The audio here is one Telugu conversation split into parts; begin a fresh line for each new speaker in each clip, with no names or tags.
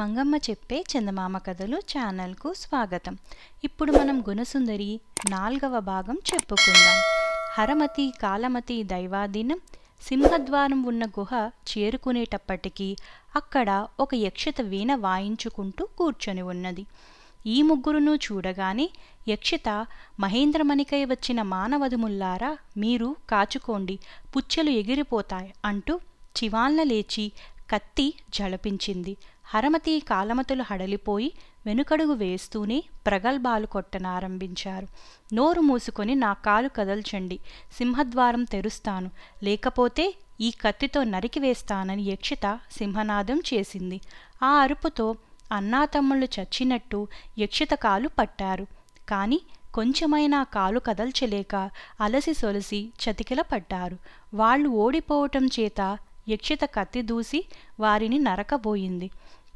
మంగమ్మ చెప్పే చందమామ కథలు ఛానల్కు స్వాగతం ఇప్పుడు మనం గుణసుందరి నాలుగవ భాగం చెప్పుకుందాం హరమతి కాలమతి దైవాధీనం సింహద్వారం ఉన్న గుహ చేరుకునేటప్పటికీ అక్కడ ఒక యక్షత వీణ వాయించుకుంటూ కూర్చొని ఉన్నది ఈ ముగ్గురును చూడగానే యక్షిత మహేంద్రమణికై వచ్చిన మానవధుముల్లారా మీరు కాచుకోండి పుచ్చెలు ఎగిరిపోతాయి అంటూ చివాల్న లేచి కత్తి జలపించింది హరమతి కాలమతులు హడలిపోయి వెనుకడుగు వేస్తూనే ప్రగల్భాలు కొట్టనారంభించారు నోరు మూసుకొని నా కాలు కదల్చండి సింహద్వారం తెరుస్తాను లేకపోతే ఈ కత్తితో నరికివేస్తానని యక్షిత సింహనాదం చేసింది ఆ అరుపుతో అన్నాతమ్ముళ్ళు చచ్చినట్టు యక్షిత కాలు పట్టారు కాని కొంచెమైనా కాలు కదల్చలేక అలసి సొలసి చతికిల పడ్డారు వాళ్ళు ఓడిపోవటం చేత యక్షిత కత్తి దూసి వారిని నరకబోయింది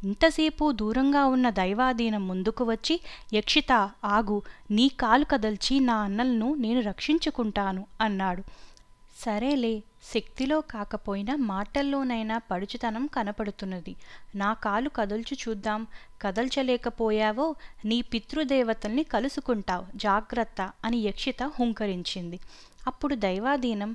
ఇంతసేపు దూరంగా ఉన్న దైవాధీనం ముందుకు వచ్చి యక్షిత ఆగు నీ కాలు కదల్చి నా అన్నలను నేను రక్షించుకుంటాను అన్నాడు సరేలే శక్తిలో కాకపోయినా మాటల్లోనైనా పడుచుతనం కనపడుతున్నది నా కాలు కదల్చు చూద్దాం కదల్చలేకపోయావో నీ పితృదేవతల్ని కలుసుకుంటావు జాగ్రత్త అని యక్షిత హుంకరించింది అప్పుడు దైవాధీనం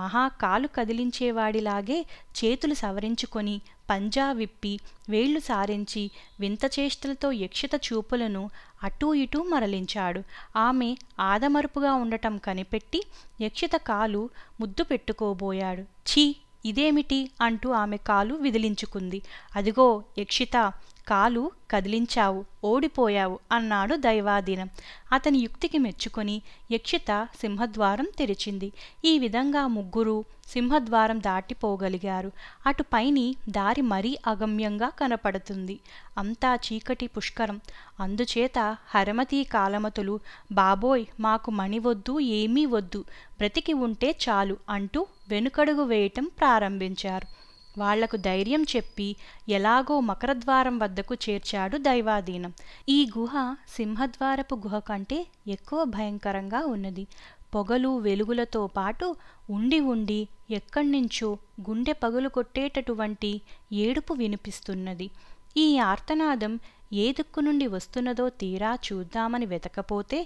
మహా కాలు కదిలించేవాడిలాగే చేతులు సవరించుకొని పంజా విప్పి వేళ్లు సారించి వింత చేష్టలతో యక్షిత చూపులను అటూ ఇటూ మరలించాడు ఆమె ఆదమరుపుగా ఉండటం కనిపెట్టి యక్షిత కాలు ముద్దు పెట్టుకోబోయాడు ఛీ ఇదేమిటి అంటూ ఆమె కాలు విదిలించుకుంది అదిగో యక్షిత కాలు కదిలించావు ఓడిపోయావు అన్నాడు దైవాధీనం అతని యుక్తికి మెచ్చుకొని యక్షిత సింహద్వారం తెరిచింది ఈ విధంగా ముగ్గురు సింహద్వారం దాటిపోగలిగారు అటు పైని దారి మరీ అగమ్యంగా కనపడుతుంది అంతా చీకటి పుష్కరం అందుచేత హరమతి కాలమతులు బాబోయ్ మాకు మణి వద్దు ఏమీ వద్దు బ్రతికి ఉంటే చాలు అంటూ వెనుకడుగు వేయటం ప్రారంభించారు వాళ్లకు ధైర్యం చెప్పి ఎలాగో మకరద్వారం వద్దకు చేర్చాడు దైవాధీనం ఈ గుహ సింహద్వారపు గుహ కంటే ఎక్కువ భయంకరంగా ఉన్నది పొగలు వెలుగులతో పాటు ఉండి ఉండి ఎక్కడినుంచో గుండె పగులు కొట్టేటటువంటి ఏడుపు వినిపిస్తున్నది ఈ ఆర్తనాదం ఏ దిక్కు నుండి వస్తున్నదో తీరా చూద్దామని వెతకపోతే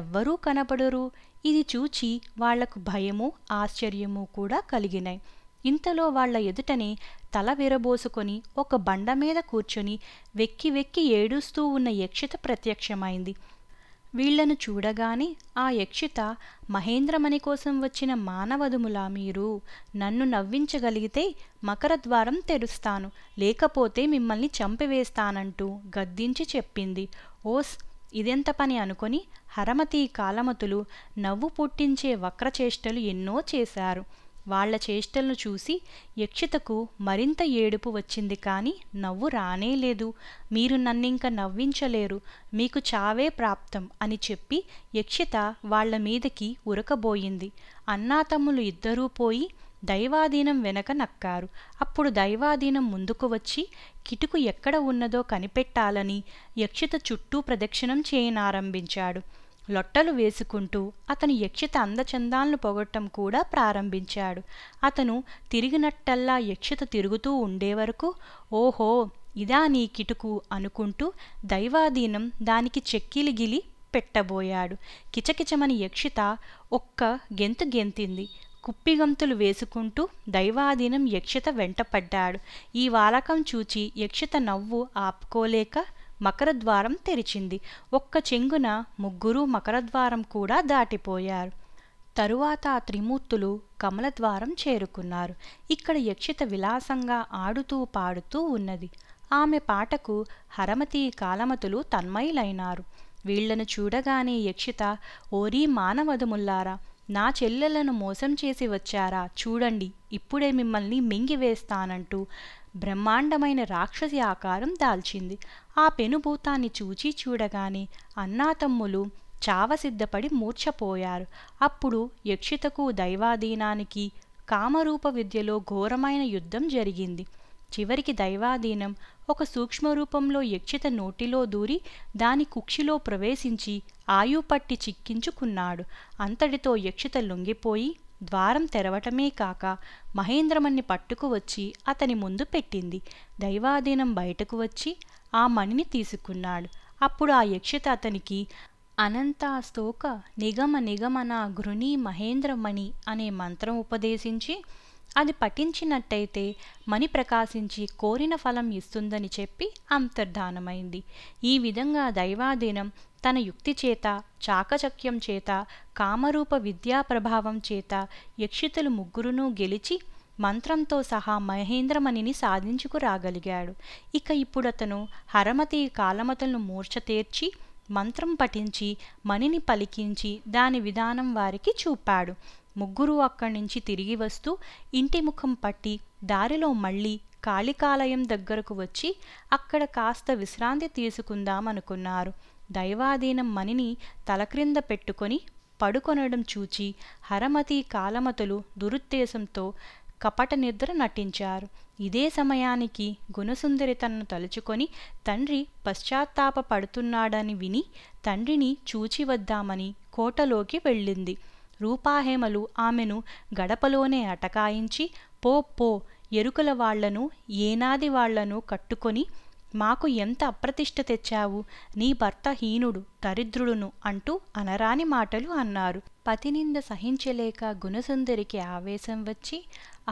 ఎవ్వరూ కనపడరు ఇది చూచి వాళ్లకు భయము ఆశ్చర్యము కూడా కలిగినాయి ఇంతలో వాళ్ల ఎదుటనే తల విరబోసుకొని ఒక బండ మీద కూర్చొని వెక్కి వెక్కి ఏడుస్తూ ఉన్న యక్షిత ప్రత్యక్షమైంది వీళ్లను చూడగానే ఆ యక్షిత మహేంద్రమణి కోసం వచ్చిన మానవదుములా మీరు నన్ను నవ్వించగలిగితే మకరద్వారం తెరుస్తాను లేకపోతే మిమ్మల్ని చంపివేస్తానంటూ గద్దించి చెప్పింది ఓస్ ఇదెంత పని అనుకొని హరమతి కాలమతులు నవ్వు పుట్టించే వక్రచేష్టలు ఎన్నో చేశారు వాళ్ల చేష్టలను చూసి యక్షితకు మరింత ఏడుపు వచ్చింది కాని నవ్వు రానేలేదు మీరు నన్నింక నవ్వించలేరు మీకు చావే ప్రాప్తం అని చెప్పి యక్షిత వాళ్ల మీదకి ఉరకబోయింది అన్నాతమ్ములు ఇద్దరూ పోయి దైవాధీనం వెనక నక్కారు అప్పుడు దైవాధీనం ముందుకు వచ్చి కిటుకు ఎక్కడ ఉన్నదో కనిపెట్టాలని యక్షిత చుట్టూ ప్రదక్షిణం చేయనారంభించాడు లొట్టలు వేసుకుంటూ అతని యక్షిత అందచందాలను పొగట్టం కూడా ప్రారంభించాడు అతను తిరిగినట్టల్లా యక్షిత తిరుగుతూ ఉండే వరకు ఓహో ఇదా నీ కిటుకు అనుకుంటూ దైవాధీనం దానికి చెక్కిలిగిలి పెట్టబోయాడు కిచకిచమని యక్షిత ఒక్క గెంతు గెంతింది కుప్పిగంతులు వేసుకుంటూ దైవాధీనం యక్షిత వెంటపడ్డాడు ఈ వాలకం చూచి యక్షిత నవ్వు ఆపుకోలేక మకరద్వారం తెరిచింది ఒక్క చెంగున ముగ్గురు మకరద్వారం కూడా దాటిపోయారు తరువాత ఆ త్రిమూర్తులు కమలద్వారం చేరుకున్నారు ఇక్కడ యక్షిత విలాసంగా ఆడుతూ పాడుతూ ఉన్నది ఆమె పాటకు హరమతి కాలమతులు తన్మయులైనారు వీళ్లను చూడగానే యక్షిత ఓరీ మానవదుముల్లారా నా చెల్లెలను మోసం చేసి వచ్చారా చూడండి ఇప్పుడే మిమ్మల్ని మింగివేస్తానంటూ బ్రహ్మాండమైన రాక్షసి ఆకారం దాల్చింది ఆ పెనుభూతాన్ని చూచి చూడగానే అన్నాతమ్ములు చావసిద్ధపడి మూర్చపోయారు అప్పుడు యక్షితకు దైవాధీనానికి కామరూప విద్యలో ఘోరమైన యుద్ధం జరిగింది చివరికి దైవాధీనం ఒక సూక్ష్మరూపంలో యక్షిత నోటిలో దూరి దాని కుక్షిలో ప్రవేశించి ఆయుపట్టి చిక్కించుకున్నాడు అంతటితో యక్షిత లొంగిపోయి ద్వారం తెరవటమే కాక మహేంద్రమణ్ణి పట్టుకు వచ్చి అతని ముందు పెట్టింది దైవాధీనం బయటకు వచ్చి ఆ మణిని తీసుకున్నాడు అప్పుడు ఆ యక్షిత అతనికి అనంతాస్తోక నిగమ నిగమనా ఘృణి మహేంద్రమణి అనే మంత్రం ఉపదేశించి అది పఠించినట్టయితే మణి ప్రకాశించి కోరిన ఫలం ఇస్తుందని చెప్పి అంతర్ధానమైంది ఈ విధంగా దైవాధీనం తన యుక్తి చేత చాకచక్యం చేత కామరూప విద్యా ప్రభావం చేత యక్షితులు ముగ్గురును గెలిచి మంత్రంతో సహా మహేంద్రమణిని సాధించుకురాగలిగాడు ఇక ఇప్పుడతను హరమతి కాలమతులను తీర్చి మంత్రం పఠించి మణిని పలికించి దాని విధానం వారికి చూపాడు ముగ్గురు అక్కడి నుంచి తిరిగి వస్తూ ఇంటి ముఖం పట్టి దారిలో మళ్ళీ కాళికాలయం దగ్గరకు వచ్చి అక్కడ కాస్త విశ్రాంతి తీసుకుందామనుకున్నారు దైవాధీనం మణిని తలక్రింద పెట్టుకొని పడుకొనడం చూచి హరమతి కాలమతులు దురుద్దేశంతో కపట నిద్ర నటించారు ఇదే సమయానికి గుణసుందరి తనను తలుచుకొని తండ్రి పశ్చాత్తాప పడుతున్నాడని విని తండ్రిని చూచి వద్దామని కోటలోకి వెళ్ళింది రూపాహేమలు ఆమెను గడపలోనే అటకాయించి పో పో ఎరుకల వాళ్లను ఏనాది వాళ్లను కట్టుకొని మాకు ఎంత అప్రతిష్ట తెచ్చావు నీ భర్త హీనుడు దరిద్రుడును అంటూ అనరాని మాటలు అన్నారు పతినింద సహించలేక గుణసుందరికి ఆవేశం వచ్చి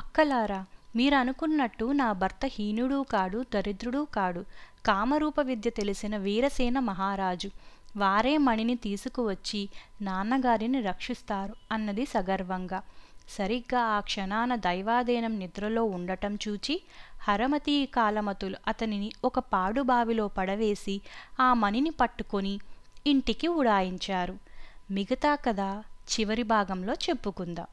అక్కలారా మీరనుకున్నట్టు నా భర్త హీనుడూ కాడు దరిద్రుడూ కాడు కామరూప విద్య తెలిసిన వీరసేన మహారాజు వారే మణిని తీసుకువచ్చి నాన్నగారిని రక్షిస్తారు అన్నది సగర్వంగా సరిగ్గా ఆ క్షణాన దైవాధీనం నిద్రలో ఉండటం చూచి హరమతి కాలమతులు అతనిని ఒక పాడుబావిలో పడవేసి ఆ మణిని పట్టుకొని ఇంటికి ఉడాయించారు మిగతా కథ చివరి భాగంలో చెప్పుకుందాం